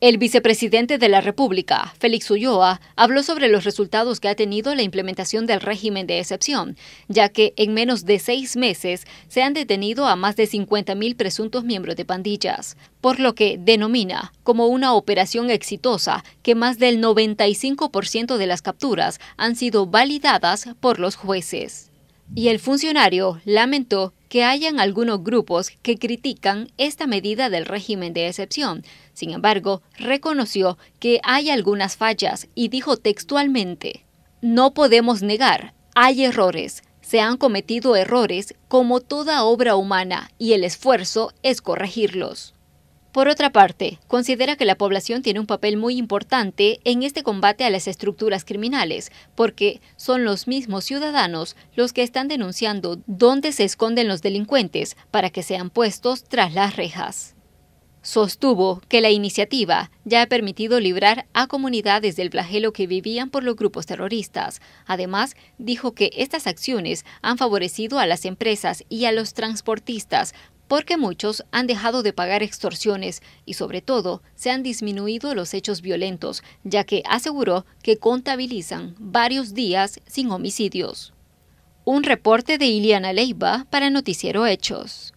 El vicepresidente de la República, Félix Ulloa, habló sobre los resultados que ha tenido la implementación del régimen de excepción, ya que en menos de seis meses se han detenido a más de 50.000 presuntos miembros de pandillas, por lo que denomina como una operación exitosa que más del 95% de las capturas han sido validadas por los jueces. Y el funcionario lamentó que hayan algunos grupos que critican esta medida del régimen de excepción. Sin embargo, reconoció que hay algunas fallas y dijo textualmente, no podemos negar, hay errores, se han cometido errores como toda obra humana y el esfuerzo es corregirlos. Por otra parte, considera que la población tiene un papel muy importante en este combate a las estructuras criminales, porque son los mismos ciudadanos los que están denunciando dónde se esconden los delincuentes para que sean puestos tras las rejas. Sostuvo que la iniciativa ya ha permitido librar a comunidades del flagelo que vivían por los grupos terroristas. Además, dijo que estas acciones han favorecido a las empresas y a los transportistas porque muchos han dejado de pagar extorsiones y sobre todo se han disminuido los hechos violentos, ya que aseguró que contabilizan varios días sin homicidios. Un reporte de Iliana Leiva para Noticiero Hechos.